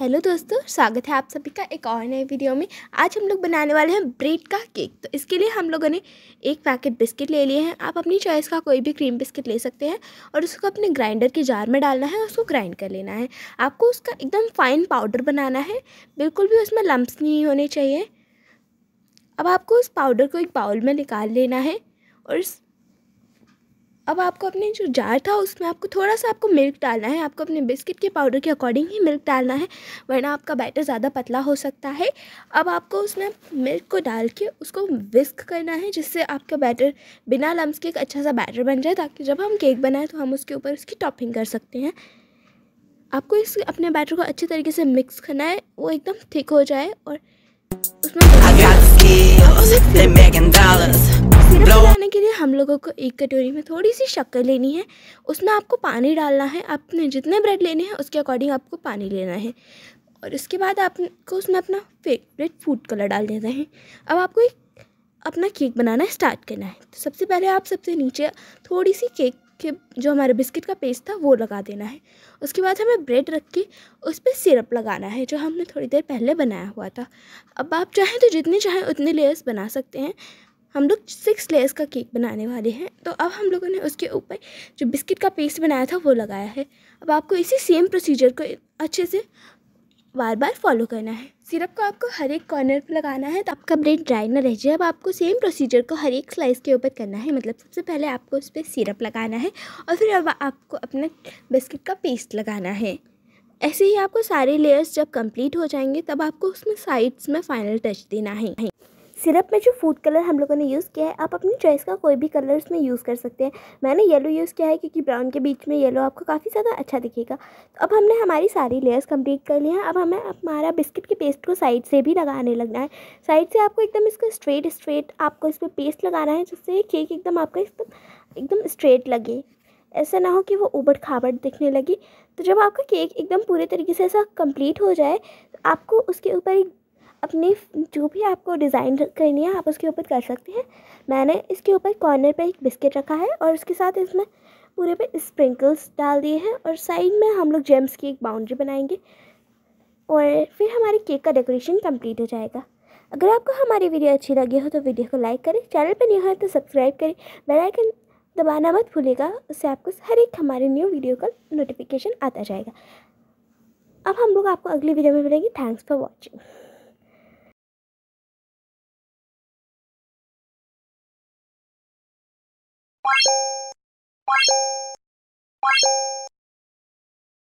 hello दोस्तों स्वागत है आप सभी का एक और नए वीडियो में आज हम लोग बनाने वाले हैं ब्रेड का केक तो इसके लिए हम लोगों ने एक पैकेट बिस्किट ले लिए हैं आप अपनी चॉइस का कोई भी क्रीम बिस्किट ले सकते हैं और उसको अपने ग्राइंडर के जार में डालना है और उसको ग्राइंड कर लेना है आपको उसका एकदम फाइन पाउडर बनाना है बिल्कुल भी उसमें लम्ब नहीं होने चाहिए अब आपको उस पाउडर को एक बाउल में निकाल लेना है और इस अब आपको अपने जो जार था उसमें आपको थोड़ा सा आपको मिल्क डालना है आपको अपने बिस्किट के पाउडर के अकॉर्डिंग ही मिल्क डालना है वरना आपका बैटर ज़्यादा पतला हो सकता है अब आपको उसमें मिल्क को डाल के उसको विस्क करना है जिससे आपका बैटर बिना लम्स के एक अच्छा सा बैटर बन जाए ताकि जब हम केक बनाएं तो हम उसके ऊपर उसकी टॉपिंग कर सकते हैं आपको इस अपने बैटर को अच्छे तरीके से मिक्स करना है वो एकदम थिक हो जाए और उसमें हम लोगों को एक कटोरी में थोड़ी सी शक्कर लेनी है उसमें आपको पानी डालना है आपने जितने ब्रेड लेने हैं उसके अकॉर्डिंग आपको पानी लेना है और इसके बाद आपको उसमें अपना फेवरेट फूड कलर डाल देना है अब आपको एक अपना केक बनाना स्टार्ट करना है तो सबसे पहले आप सबसे नीचे थोड़ी सी केक के जो हमारे बिस्किट का पेस्ट था वो लगा देना है उसके बाद हमें ब्रेड रख के उस पर सिरप लगाना है जो हमने थोड़ी देर पहले बनाया हुआ था अब आप चाहें तो जितने चाहें उतने लेयर्स बना सकते हैं हम लोग सिक्स लेयर्स का केक बनाने वाले हैं तो अब हम लोगों ने उसके ऊपर जो बिस्किट का पेस्ट बनाया था वो लगाया है अब आपको इसी सेम प्रोसीजर को अच्छे से बार बार फॉलो करना है सिरप को आपको हर एक कॉर्नर पर लगाना है तो आपका ब्रेड ड्राई ना रह जाए अब आपको सेम प्रोसीजर को हर एक स्लाइस के ऊपर करना है मतलब सबसे पहले आपको उस पर सिरप लगाना है और फिर अब आपको अपना बिस्किट का पेस्ट लगाना है ऐसे ही आपको सारे लेयर्स जब कंप्लीट हो जाएंगे तब आपको उसमें साइड्स में फ़ाइनल टच देना है सिरप में जो फूड कलर हम लोगों ने यूज़ किया है आप अपनी चॉइस का कोई भी कलर उसमें यूज़ कर सकते हैं मैंने येलो यूज़ किया है क्योंकि ब्राउन के बीच में येलो आपको काफ़ी ज़्यादा अच्छा दिखेगा तो अब हमने हमारी सारी लेयर्स कंप्लीट कर लिया है अब हमें हमारा बिस्किट के पेस्ट को साइड से भी लगाने लगना है साइड से आपको एकदम इसको स्ट्रेट स्ट्रेट आपको इस पर पेस्ट लगाना है जिससे केक एकदम आपका एकदम एकदम स्ट्रेट लगे ऐसा ना हो कि वो उबड़ खाबड़ दिखने लगी तो जब आपका केक एकदम पूरे तरीके से ऐसा कंप्लीट हो जाए तो आपको उसके ऊपर एक अपनी जो भी आपको डिज़ाइन करनी है आप उसके ऊपर कर सकते हैं मैंने इसके ऊपर कॉर्नर पे एक बिस्किट रखा है और उसके साथ इसमें पूरे पे स्प्रिंकल्स डाल दिए हैं और साइड में हम लोग जेम्स की एक बाउंड्री बनाएंगे और फिर हमारे केक का डेकोरेशन कंप्लीट हो जाएगा अगर आपको हमारी वीडियो अच्छी लगी हो तो वीडियो को लाइक करें चैनल पर नहीं हो तो सब्सक्राइब करें बेलाइकन दबाना मत भूलेगा उससे आपको हर एक हमारे न्यू वीडियो का नोटिफिकेशन आता जाएगा अब हम लोग आपको अगली वीडियो में मिलेंगे थैंक्स फॉर वॉचिंग